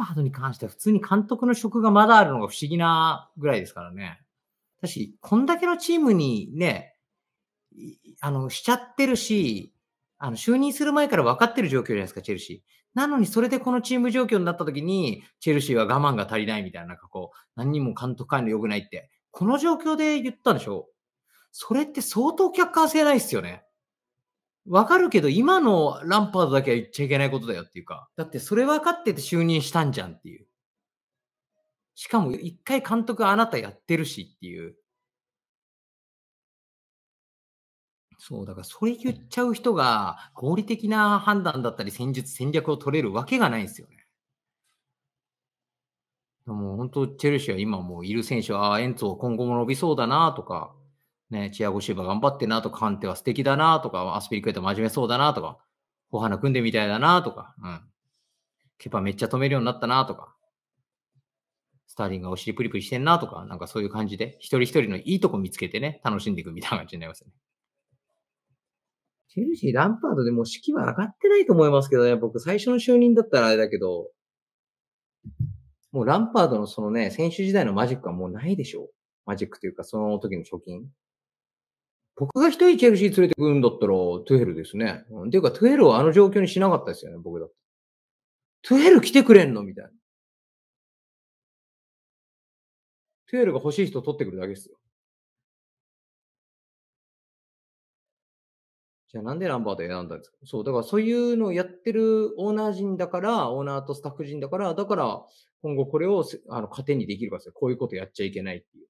パードに関しては普通に監督の職がまだあるのが不思議なぐらいですからね。だし、こんだけのチームにね、あの、しちゃってるし、あの、就任する前から分かってる状況じゃないですか、チェルシー。なのに、それでこのチーム状況になった時に、チェルシーは我慢が足りないみたいな、なんかこう、何人も監督管理良くないって、この状況で言ったんでしょそれって相当客観性ないっすよね。わかるけど、今のランパードだけは言っちゃいけないことだよっていうか、だってそれ分かってて就任したんじゃんっていう。しかも、一回監督あなたやってるしっていう。そう、だからそれ言っちゃう人が合理的な判断だったり戦術、戦略を取れるわけがないんですよね。もう本当、チェルシーは今もういる選手は、ああ、エンツォ今後も伸びそうだなとか、ね、チアゴシーバ頑張ってなとか、カンテは素敵だなとか、アスピリクエタ真面目そうだなとか、お花組んでみたいだなとか、うん。ケパめっちゃ止めるようになったなとか、スターリンがお尻プリプリしてんなとか、なんかそういう感じで、一人一人のいいとこ見つけてね、楽しんでいくみたいな感じになりますね。チェルシー、ランパードでも士気は上がってないと思いますけどね、僕最初の就任だったらあれだけど、もうランパードのそのね、選手時代のマジックはもうないでしょう。マジックというか、その時の貯金。僕が一人チェルシー連れてくるんだったら、トゥエルですね。うん、っていうか、トゥエルをあの状況にしなかったですよね、僕だって。トゥエル来てくれんのみたいな。トゥエルが欲しい人取ってくるだけですよ。じゃあなんでナンバーで選んだんですかそう、だからそういうのをやってるオーナー人だから、オーナーとスタッフ人だから、だから今後これをあの糧にできるかですよ。こういうことやっちゃいけないっていう。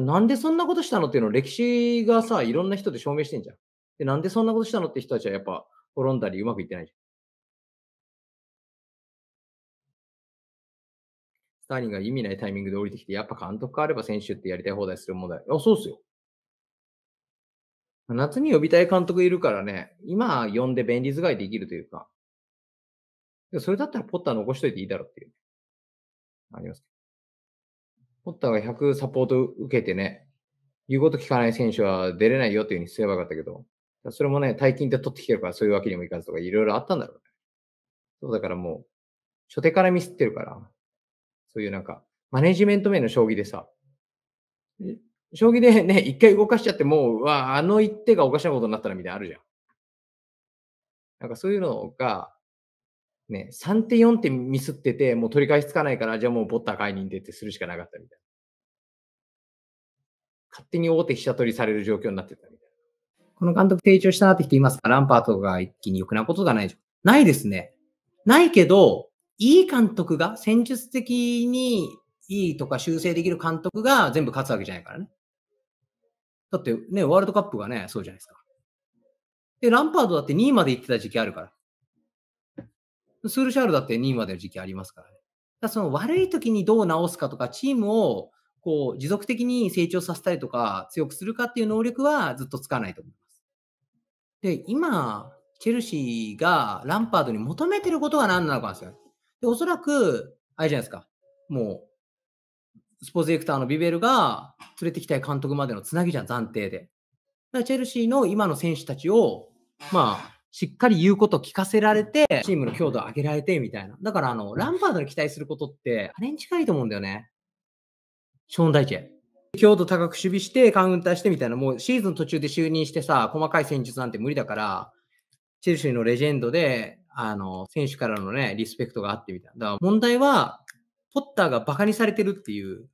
なんでそんなことしたのっていうの歴史がさ、いろんな人で証明してんじゃん。で、なんでそんなことしたのって人たちはやっぱ滅んだりうまくいってないじゃん。スターリンが意味ないタイミングで降りてきて、やっぱ監督変われば選手ってやりたい放題する問題。あ、そうっすよ。夏に呼びたい監督いるからね、今呼んで便利使いできるというか、それだったらポッター残しといていいだろうっていう。ありますポッターが100サポート受けてね、言うこと聞かない選手は出れないよっていうふうにすればよかったけど、それもね、大金で取ってきてるからそういうわけにもいかずとかいろいろあったんだろうね。そうだからもう、初手からミスってるから、そういうなんか、マネジメント面の将棋でさ、将棋でね、一回動かしちゃってもう、わあ、の一手がおかしなことになったらみたいなあるじゃん。なんかそういうのが、ね、3点4点ミスってて、もう取り返しつかないから、じゃあもうボッター解任でってするしかなかったみたいな。勝手に大手飛車取りされる状況になってたみたいな。この監督提唱したなって人いますかランパートが一気に良くなことがないじゃん。ないですね。ないけど、いい監督が、戦術的にいいとか修正できる監督が全部勝つわけじゃないからね。だってね、ワールドカップがね、そうじゃないですか。で、ランパードだって2位まで行ってた時期あるから。スールシャールだって2位までの時期ありますからね。だその悪い時にどう直すかとか、チームをこう持続的に成長させたりとか、強くするかっていう能力はずっとつかないと思います。で、今、チェルシーがランパードに求めてることが何なのかなんですよ。で、おそらく、あれじゃないですか。もう、スポーツエクターのビベルが連れてきたい監督までのつなぎじゃん、暫定で。だからチェルシーの今の選手たちを、まあ、しっかり言うことを聞かせられて、チームの強度を上げられて、みたいな。だから、あの、ランパードに期待することって、あれに近いと思うんだよね。ショーン・大地。強度高く守備して、カウンターしてみたいな、もうシーズン途中で就任してさ、細かい戦術なんて無理だから、チェルシーのレジェンドで、あの、選手からのね、リスペクトがあってみたいな。だから問題は、ポッターが馬鹿にされてるっていう。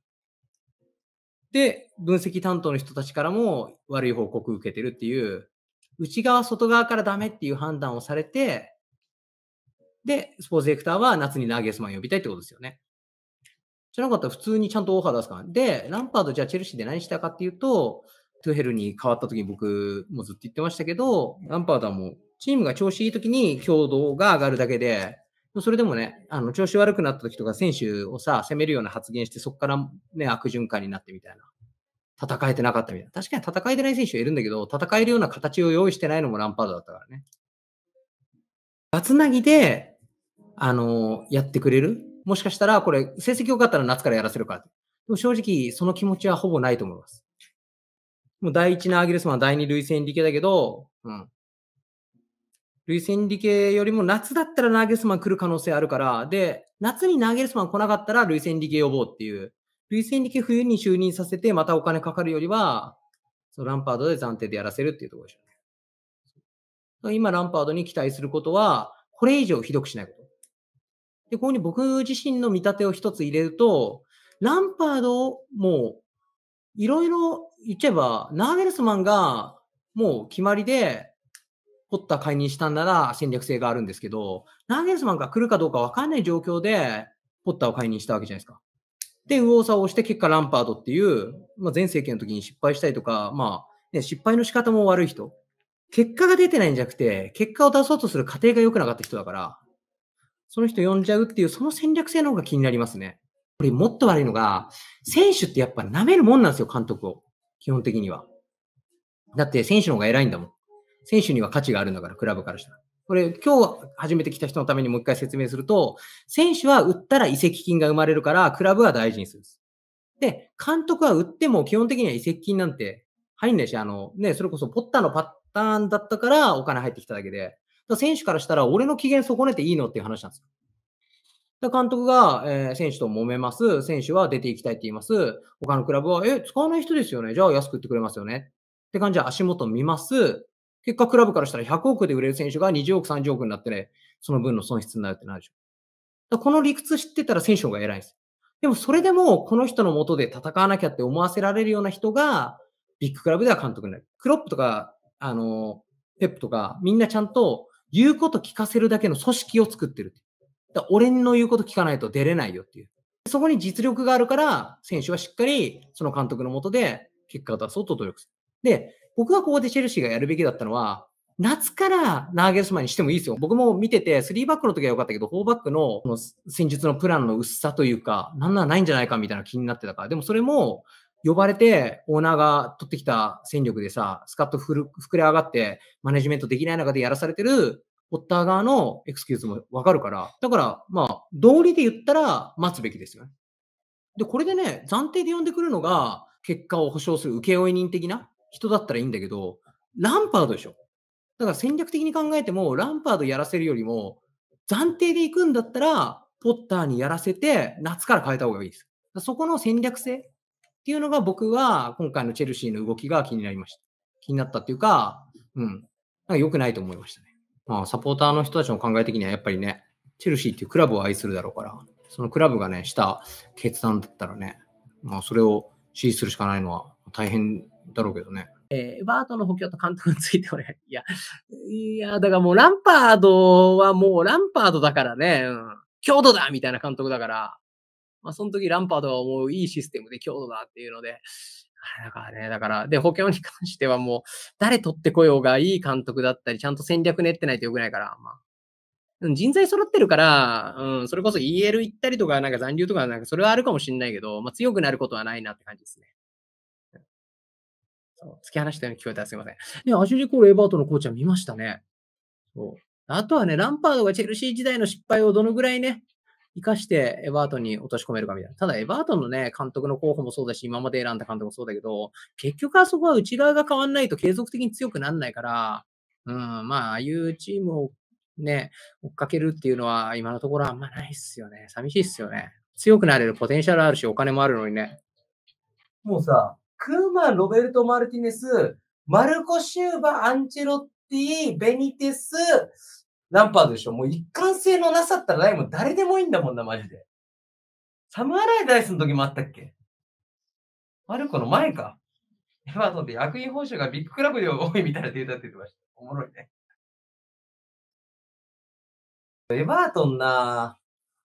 で、分析担当の人たちからも悪い報告受けてるっていう、内側、外側からダメっていう判断をされて、で、スポーツエクターは夏にナーゲスマン呼びたいってことですよね。じゃなかったら普通にちゃんとオファー出すから。で、ランパードじゃあチェルシーで何したかっていうと、トゥヘルに変わった時に僕もずっと言ってましたけど、ランパードはもうチームが調子いい時に強度が上がるだけで、それでもね、あの調子悪くなった時とか選手をさ、攻めるような発言してそこからね、悪循環になってみたいな。戦えてなかったみたいな。確かに戦えてない選手はいるんだけど、戦えるような形を用意してないのもランパードだったからね。ガつなぎで、あのやってくれるもしかしたら、これ、成績良かったら夏からやらせるか。でも正直、その気持ちはほぼないと思います。もう第1のアギレスマン、第2類戦理系だけど、うん。類戦理系よりも夏だったらナーゲルスマン来る可能性あるから、で、夏にナーゲルスマン来なかったら類戦理系呼ぼうっていう、ル戦力冬に就任させて、またお金かかるよりは、そのランパードで暫定でやらせるっていうところでしょうね。今、ランパードに期待することは、これ以上ひどくしないこと。で、ここに僕自身の見立てを一つ入れると、ランパードもう、いろいろ言っちゃえば、ナーゲルスマンがもう決まりで、ポッター解任したんなら戦略性があるんですけど、ナーゲルスマンが来るかどうかわかんない状況で、ポッターを解任したわけじゃないですか。で、右往左往して、結果ランパードっていう、まあ、前政権の時に失敗したりとか、まあ、ね、失敗の仕方も悪い人。結果が出てないんじゃなくて、結果を出そうとする過程が良くなかった人だから、その人呼んじゃうっていう、その戦略性の方が気になりますね。これもっと悪いのが、選手ってやっぱ舐めるもんなんですよ、監督を。基本的には。だって選手の方が偉いんだもん。選手には価値があるんだから、クラブからしたら。これ、今日初めて来た人のためにもう一回説明すると、選手は売ったら移籍金が生まれるから、クラブは大事にするで。で、監督は売っても基本的には移籍金なんて入んないし、あの、ね、それこそポッターのパターンだったからお金入ってきただけで、だ選手からしたら俺の機嫌損ねていいのっていう話なんですよ。監督が、えー、選手と揉めます。選手は出ていきたいって言います。他のクラブは、え、使わない人ですよね。じゃあ安く売ってくれますよね。って感じで足元見ます。結果、クラブからしたら100億で売れる選手が20億、30億になってね、その分の損失になるってなるでしょ。この理屈知ってたら選手が偉いです。でも、それでも、この人の下で戦わなきゃって思わせられるような人が、ビッグクラブでは監督になる。クロップとか、あの、ペップとか、みんなちゃんと言うこと聞かせるだけの組織を作ってるだ俺の言うこと聞かないと出れないよっていう。そこに実力があるから、選手はしっかりその監督のもとで結果を出そうと努力する。で、僕がここでチェルシーがやるべきだったのは、夏からナーゲルスマンにしてもいいですよ。僕も見てて、3バックの時は良かったけど、4バックのの戦術のプランの薄さというか、なんならないんじゃないかみたいな気になってたから。でもそれも、呼ばれて、オーナーが取ってきた戦力でさ、スカッと膨れ上がって、マネジメントできない中でやらされてる、ポッター側のエクスキューズもわかるから、だから、まあ、道理で言ったら待つべきですよね。で、これでね、暫定で呼んでくるのが、結果を保証する請負人的な人だったらいいんだけど、ランパードでしょ。だから戦略的に考えても、ランパードやらせるよりも、暫定で行くんだったら、ポッターにやらせて、夏から変えた方がいいです。そこの戦略性っていうのが僕は今回のチェルシーの動きが気になりました。気になったっていうか、うん。なんか良くないと思いましたね。まあ、サポーターの人たちの考え的にはやっぱりね、チェルシーっていうクラブを愛するだろうから、そのクラブがね、した決断だったらね、まあ、それを支持するしかないのは大変だろうけどね。えー、バートの補強と監督について俺、いや、いや、だからもうランパードはもうランパードだからね、うん、強度だみたいな監督だから、まあその時ランパードはもういいシステムで強度だっていうので、あれだからね、だから、で、補強に関してはもう、誰取ってこようがいい監督だったり、ちゃんと戦略練ってないとよくないから、まあ。人材揃ってるから、うん、それこそ EL 行ったりとか、なんか残留とか、なんかそれはあるかもしんないけど、まあ強くなることはないなって感じですね。突き放したように聞こえたらすいません。ね、アシュリー・コール・エバートのコーチは見ましたね。そう。あとはね、ランパードがチェルシー時代の失敗をどのぐらいね、生かしてエバートに落とし込めるかみたいな。ただ、エバートのね、監督の候補もそうだし、今まで選んだ監督もそうだけど、結局あそこは内側が変わんないと継続的に強くならないから、うん、まあ、ああいうチームをね、追っかけるっていうのは今のところあんまないっすよね。寂しいっすよね。強くなれるポテンシャルあるし、お金もあるのにね。もうさ、クーマン、ロベルト・マルティネス、マルコ・シューバ、アンチェロッティ、ベニテス、ランパードでしょ。もう一貫性のなさったらライム誰でもいいんだもんな、マジで。サムアライダイスの時もあったっけマルコの前か。エバートンで役員報酬がビッグクラブでは多いみたいなデータって言ってました。おもろいね。エバートンな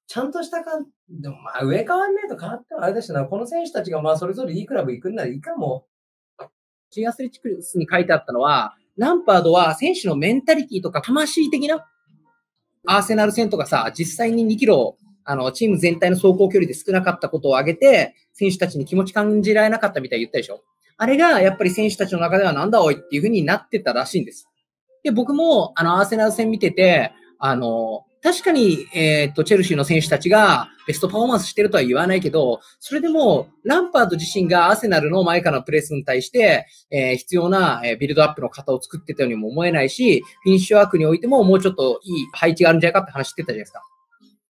ちゃんとしたか、でもまあ上変わんないと変わったらあれだしな、この選手たちがまあそれぞれいいクラブ行くんならいいかも。チアスレチックスに書いてあったのは、ランパードは選手のメンタリティとか魂的なアーセナル戦とかさ、実際に2キロ、あの、チーム全体の走行距離で少なかったことを挙げて、選手たちに気持ち感じられなかったみたいに言ったでしょ。あれがやっぱり選手たちの中ではなんだおいっていうふうになってたらしいんです。で、僕もあの、アーセナル戦見てて、あの、確かに、えー、っと、チェルシーの選手たちがベストパフォーマンスしてるとは言わないけど、それでも、ランパード自身がアーセナルの前からのプレスに対して、えー、必要な、えビルドアップの型を作ってたようにも思えないし、フィニッシュワークにおいてももうちょっといい配置があるんじゃないかって話してたじゃないですか。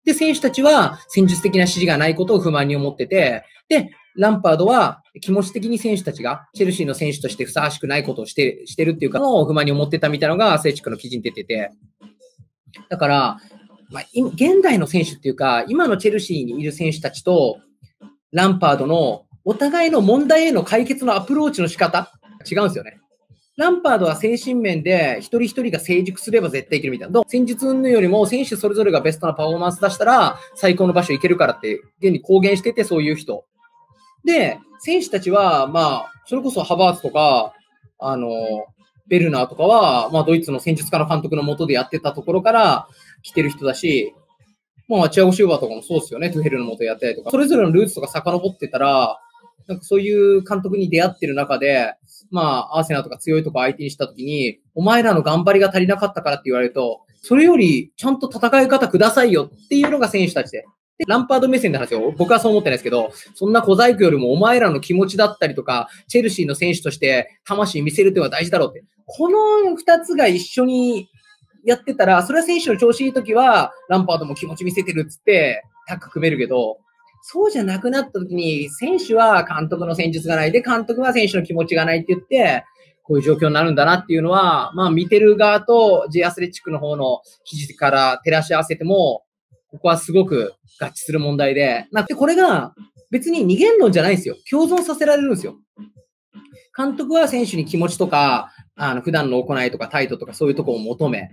で、選手たちは戦術的な指示がないことを不満に思ってて、で、ランパードは気持ち的に選手たちが、チェルシーの選手としてふさわしくないことをして、してるっていうか、の不満に思ってたみたいなのが、アスレチックの記事に出てて。だから、まあ、現代の選手っていうか、今のチェルシーにいる選手たちと、ランパードのお互いの問題への解決のアプローチの仕方違うんですよね。ランパードは精神面で一人一人が成熟すれば絶対いけるみたいな。戦術運よりも選手それぞれがベストなパフォーマンス出したら最高の場所行けるからって、現に公言しててそういう人。で、選手たちは、まあ、それこそハバーツとか、あの、ベルナーとかは、まあ、ドイツの戦術家の監督のもとでやってたところから来てる人だし、まあ、チアゴ・シューバーとかもそうですよね、トゥヘルのもとやったりとか、それぞれのルーツとか遡ってたら、なんかそういう監督に出会ってる中で、まあ、アーセナとか強いとか相手にしたときに、お前らの頑張りが足りなかったからって言われると、それよりちゃんと戦い方くださいよっていうのが選手たちで。で、ランパード目線で話を、僕はそう思ってないですけど、そんな小細工よりもお前らの気持ちだったりとか、チェルシーの選手として魂見せるっていうのは大事だろうって。この2つが一緒にやってたら、それは選手の調子いい時は、ランパードも気持ち見せてるっつって、タック組めるけど、そうじゃなくなった時に、選手は監督の戦術がない、で、監督は選手の気持ちがないって言って、こういう状況になるんだなっていうのは、まあ見てる側と J アスレチックの方の記事から照らし合わせても、ここはすごく合致する問題で、なってこれが別に二元論じゃないんですよ。共存させられるんですよ。監督は選手に気持ちとか、あの普段の行いとか態度とかそういうとこを求め、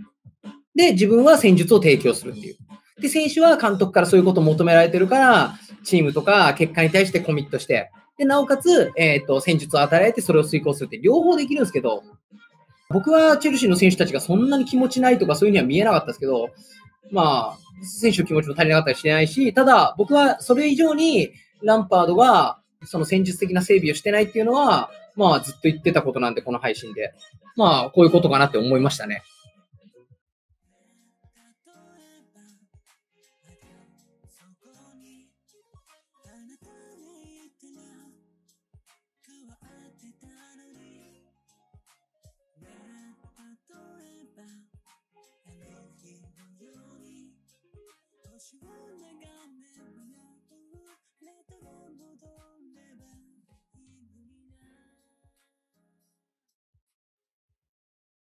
で、自分は戦術を提供するっていう。で、選手は監督からそういうことを求められてるから、チームとか結果に対してコミットして、で、なおかつ、えっ、ー、と、戦術を与えられてそれを遂行するって両方できるんですけど、僕はチェルシーの選手たちがそんなに気持ちないとかそういうには見えなかったですけど、まあ、選手の気持ちも足りなかったりしてないし、ただ僕はそれ以上にランパードがその戦術的な整備をしてないっていうのは、まあずっと言ってたことなんで、この配信で。まあ、こういうことかなって思いましたね。